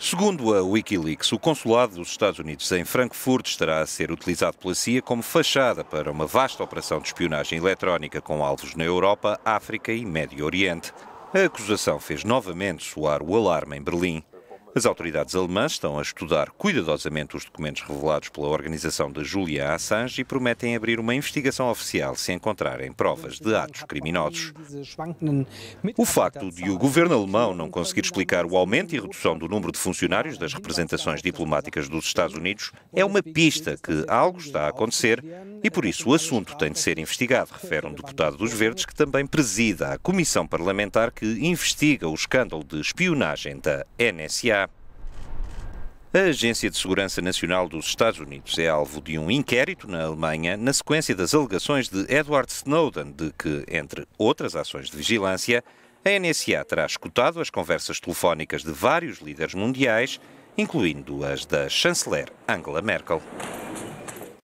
Segundo a Wikileaks, o consulado dos Estados Unidos em Frankfurt estará a ser utilizado pela CIA como fachada para uma vasta operação de espionagem eletrónica com alvos na Europa, África e Médio Oriente. A acusação fez novamente soar o alarme em Berlim. As autoridades alemãs estão a estudar cuidadosamente os documentos revelados pela organização de Julia Assange e prometem abrir uma investigação oficial se encontrarem provas de atos criminosos. O facto de o governo alemão não conseguir explicar o aumento e redução do número de funcionários das representações diplomáticas dos Estados Unidos é uma pista que algo está a acontecer e por isso o assunto tem de ser investigado, refere um deputado dos Verdes que também presida a comissão parlamentar que investiga o escândalo de espionagem da NSA. A Agência de Segurança Nacional dos Estados Unidos é alvo de um inquérito na Alemanha na sequência das alegações de Edward Snowden de que, entre outras ações de vigilância, a NSA terá escutado as conversas telefónicas de vários líderes mundiais, incluindo as da chanceler Angela Merkel.